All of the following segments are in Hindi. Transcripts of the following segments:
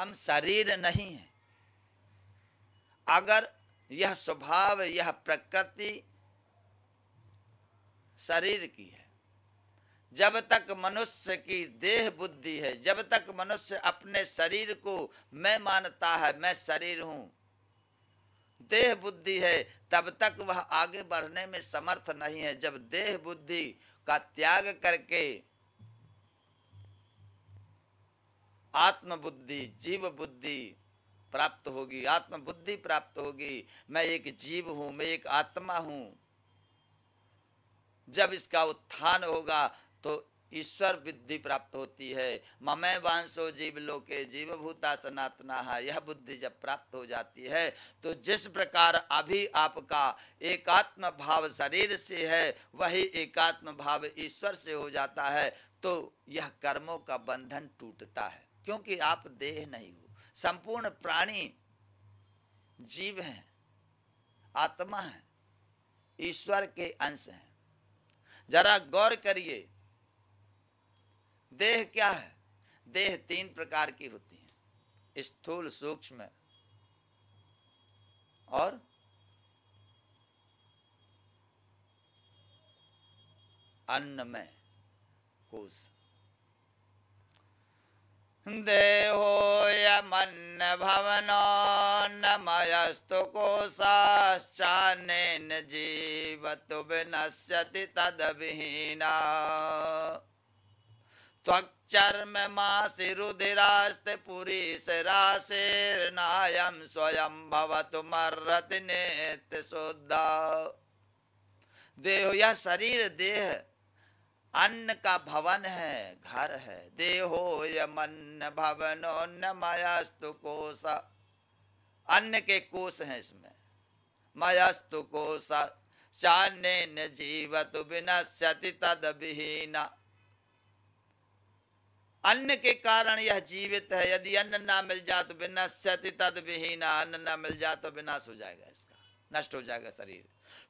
हम शरीर नहीं हैं अगर यह स्वभाव यह प्रकृति शरीर की है जब तक मनुष्य की देह बुद्धि है जब तक मनुष्य अपने शरीर को मैं मानता है मैं शरीर हूँ देह बुद्धि है तब तक वह आगे बढ़ने में समर्थ नहीं है जब देह बुद्धि का त्याग करके आत्मबुद्धि जीव बुद्धि प्राप्त होगी आत्मबुद्धि प्राप्त होगी मैं एक जीव हूँ मैं एक आत्मा हूँ जब इसका उत्थान होगा तो ईश्वर बुद्धि प्राप्त होती है ममय वांसो जीव लोके जीवभूता सनातना है यह बुद्धि जब प्राप्त हो जाती है तो जिस प्रकार अभी आपका एकात्म भाव शरीर से है वही एकात्म भाव ईश्वर से हो जाता है तो यह कर्मों का बंधन टूटता है क्योंकि आप देह नहीं हो संपूर्ण प्राणी जीव हैं आत्मा है ईश्वर के अंश हैं जरा गौर करिए देह क्या है देह तीन प्रकार की होती है स्थूल सूक्ष्म और अन्नमय कोश देहो यमन भवनो नमयस्तु कोशाश्चानेन जीवतु विनश्यति तद्विहीना मासि रुधिरास्ते पुरीश पुरीशराशिर्नायं स्वयं भवतु मर्रति नेत्य शुद्ध देह या शरीर देह अन्न का भवन है घर है देहो यमन भवन अन्न मायास्तु कोश अन्न के कोष हैं इसमें मायास्तु कोश चाने न जीव तु बिना सति तद विहीना अन्न के कारण यह जीवित है यदि अन्न ना मिल जाए तो बिना सती तद विहीना अन्न ना मिल जाए तो विनाश हो जाएगा इसका नष्ट हो जाएगा शरीर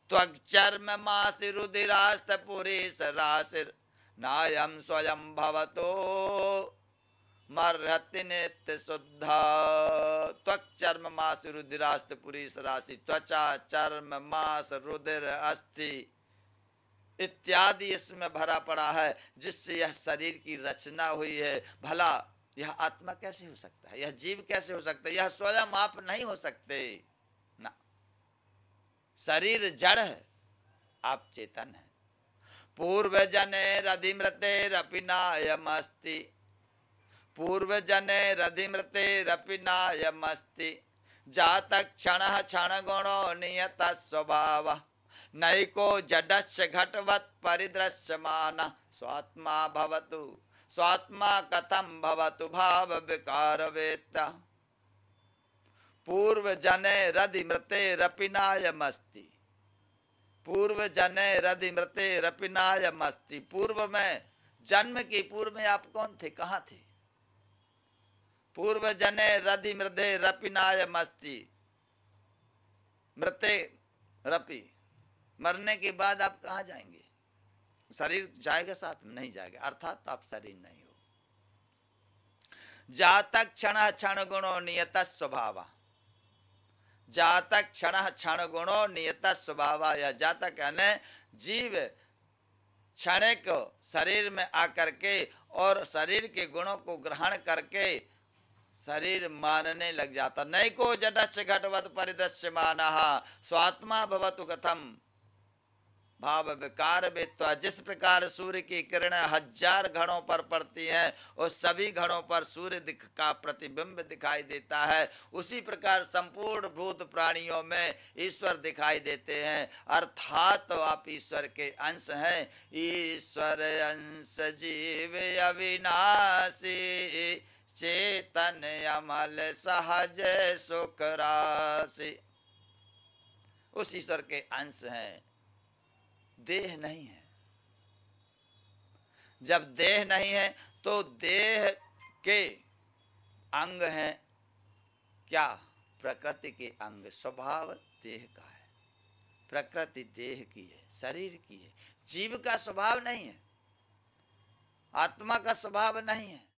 त्वक चर्म त्वचर्म रुधिरास्त पुरेश रासिर नायम स्वयं भवतो मर्हति नित्य शुद्ध त्वक चर्म मास रुद्रास्त पुरीश राशि त्वचा चर्म मास रुद्र अस्थि इत्यादि इसमें भरा पड़ा है जिससे यह शरीर की रचना हुई है भला यह आत्मा कैसे हो सकता है यह जीव कैसे हो सकता है यह स्वयं आप नहीं हो सकते ना शरीर जड़ है आप चेतन है पूर्व जने रपिनायमस्ति पूर्वजने रधिमृतेरपि नायमस्ति रपिनायमस्ति जात क्षण क्षण क्षणगुणो नियत स्वभाव नैको जडश्च घटवत् परिदृश्यमानः स्वात्मा भवतु स्वात्मा कथम भवतु भाव विकार वेत्ता पूर्व जने रधि मृते रपिनायमस्ति पूर्व जने हृदय मृते रपिनाय मस्ती पूर्व में जन्म के पूर्व में आप कौन थे कहाँ थे पूर्व जने हृदय मृदे रपिनाय मस्ती मृत रपि मरने के बाद आप कहाँ जाएंगे शरीर जाएगा साथ में नहीं जाएगा अर्थात तो आप शरीर नहीं हो जातक क्षण क्षण गुणो नियत स्वभावा जातक क्षण क्षण गुणो नियत स्वभाव या जातक यानी जीव क्षणिक शरीर में आकर के और शरीर के गुणों को ग्रहण करके शरीर मानने लग जाता नहीं को जटस्य घटवत परिदृश्य माना स्वात्मा भवतु कथम भाव विकार वित्वा तो जिस प्रकार सूर्य की किरणें हजार घड़ों पर पड़ती हैं और सभी घड़ों पर सूर्य दिख का प्रतिबिंब दिखाई देता है उसी प्रकार संपूर्ण भूत प्राणियों में ईश्वर दिखाई देते हैं अर्थात तो आप ईश्वर के अंश हैं ईश्वर अंश जीव अविनाशी चेतन अमल सहज सुख राशि उस ईश्वर के अंश हैं देह नहीं है जब देह नहीं है तो देह के अंग हैं क्या प्रकृति के अंग स्वभाव देह का है प्रकृति देह की है शरीर की है जीव का स्वभाव नहीं है आत्मा का स्वभाव नहीं है